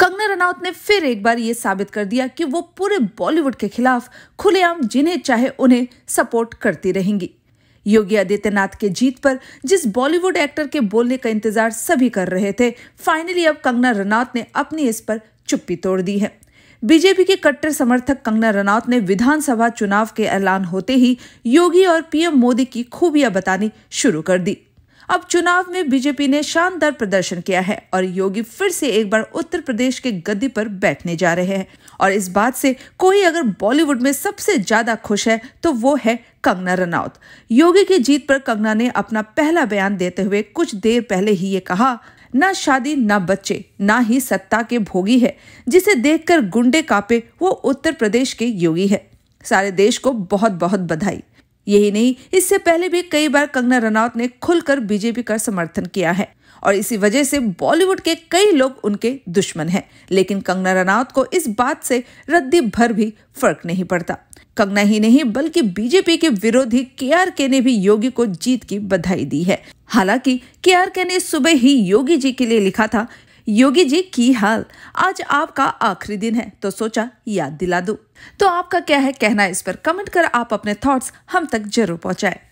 कंगना रनौत ने फिर एक बार ये साबित कर दिया कि वो पूरे बॉलीवुड के खिलाफ खुलेआम जिन्हें चाहे उन्हें सपोर्ट करती रहेंगी योगी आदित्यनाथ के जीत पर जिस बॉलीवुड एक्टर के बोलने का इंतजार सभी कर रहे थे फाइनली अब कंगना रनौत ने अपनी इस पर चुप्पी तोड़ दी है बीजेपी के कट्टर समर्थक कंगना रनौत ने विधानसभा चुनाव के ऐलान होते ही योगी और पीएम मोदी की खूबियां बतानी शुरू कर दी अब चुनाव में बीजेपी ने शानदार प्रदर्शन किया है और योगी फिर से एक बार उत्तर प्रदेश के गद्दी पर बैठने जा रहे हैं और इस बात से कोई अगर बॉलीवुड में सबसे ज्यादा खुश है तो वो है कंगना रनौत योगी की जीत पर कंगना ने अपना पहला बयान देते हुए कुछ देर पहले ही ये कहा न शादी न बच्चे ना ही सत्ता के भोगी है जिसे देखकर गुंडे कापे वो उत्तर प्रदेश के योगी है सारे देश को बहुत बहुत बधाई यही नहीं इससे पहले भी कई बार कंगना रनौत ने खुलकर बीजेपी का समर्थन किया है और इसी वजह से बॉलीवुड के कई लोग उनके दुश्मन हैं लेकिन कंगना रनौत को इस बात से रद्दी भर भी फर्क नहीं पड़ता कंगना ही नहीं बल्कि बीजेपी के विरोधी के आर के ने भी योगी को जीत की बधाई दी है हालांकि के आर के ने सुबह ही योगी जी के लिए लिखा था योगी जी की हाल आज आपका आखिरी दिन है तो सोचा याद दिला दो तो आपका क्या है कहना इस पर कमेंट कर आप अपने थॉट्स हम तक जरूर पहुंचाएं